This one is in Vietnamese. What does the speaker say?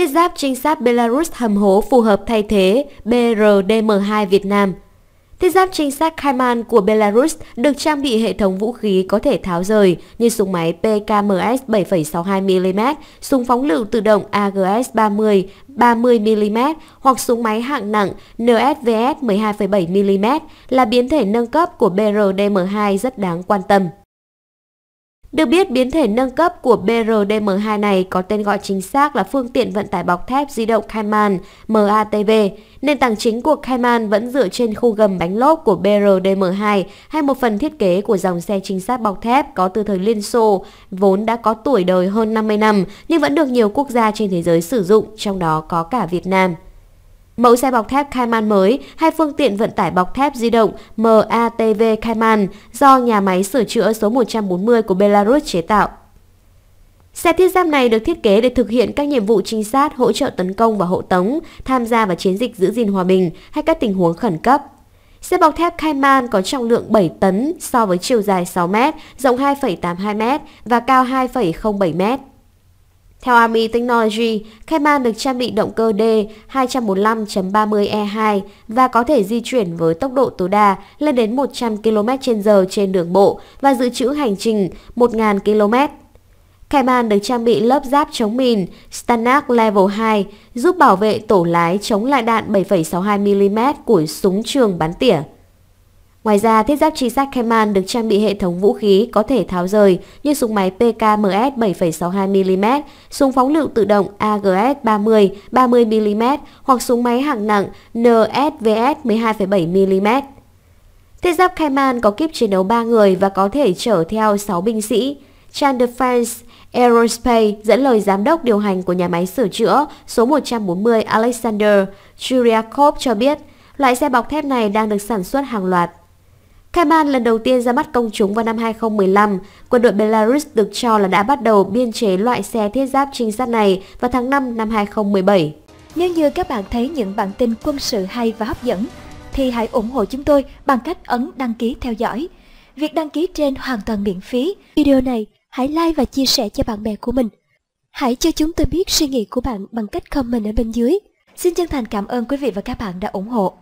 thiết giáp trinh sát Belarus hầm hố phù hợp thay thế BRDM2 Việt Nam. Thiết giáp trinh sát Kaiman của Belarus được trang bị hệ thống vũ khí có thể tháo rời như súng máy PKMS 7,62mm, súng phóng lựu tự động AGS 30 30mm hoặc súng máy hạng nặng NSVS 12,7mm là biến thể nâng cấp của BRDM2 rất đáng quan tâm. Được biết, biến thể nâng cấp của BRDM2 này có tên gọi chính xác là phương tiện vận tải bọc thép di động Kaiman MATV. Nền tảng chính của Kaiman vẫn dựa trên khu gầm bánh lốp của BRDM2 hay một phần thiết kế của dòng xe chính xác bọc thép có từ thời Liên Xô, vốn đã có tuổi đời hơn 50 năm nhưng vẫn được nhiều quốc gia trên thế giới sử dụng, trong đó có cả Việt Nam. Mẫu xe bọc thép Cayman mới hay phương tiện vận tải bọc thép di động MATV Cayman do nhà máy sửa chữa số 140 của Belarus chế tạo. Xe thiết giáp này được thiết kế để thực hiện các nhiệm vụ trinh sát, hỗ trợ tấn công và hộ tống, tham gia vào chiến dịch giữ gìn hòa bình hay các tình huống khẩn cấp. Xe bọc thép Cayman có trọng lượng 7 tấn so với chiều dài 6 m, rộng 2,82 m và cao 2,07 m. Theo Army Technology, Cayman được trang bị động cơ D 245.30E2 và có thể di chuyển với tốc độ tối đa lên đến 100 km/h trên đường bộ và dự trữ hành trình 1.000 km. Cayman được trang bị lớp giáp chống mìn Stanag Level 2 giúp bảo vệ tổ lái chống lại đạn 7,62mm của súng trường bắn tỉa. Ngoài ra, thiết giáp trinh sát Keman được trang bị hệ thống vũ khí có thể tháo rời như súng máy PKMS 7,62mm, súng phóng lựu tự động AGS 30 30mm hoặc súng máy hạng nặng NSVS 12,7mm. Thiết giáp Keman có kíp chiến đấu 3 người và có thể chở theo 6 binh sĩ. Chan Defense Aerospace dẫn lời giám đốc điều hành của nhà máy sửa chữa số 140 Alexander Churyakov cho biết, loại xe bọc thép này đang được sản xuất hàng loạt Khai lần đầu tiên ra mắt công chúng vào năm 2015, quân đội Belarus được cho là đã bắt đầu biên chế loại xe thiết giáp trinh sát này vào tháng 5 năm 2017. Nếu như các bạn thấy những bản tin quân sự hay và hấp dẫn, thì hãy ủng hộ chúng tôi bằng cách ấn đăng ký theo dõi. Việc đăng ký trên hoàn toàn miễn phí. Video này hãy like và chia sẻ cho bạn bè của mình. Hãy cho chúng tôi biết suy nghĩ của bạn bằng cách comment ở bên dưới. Xin chân thành cảm ơn quý vị và các bạn đã ủng hộ.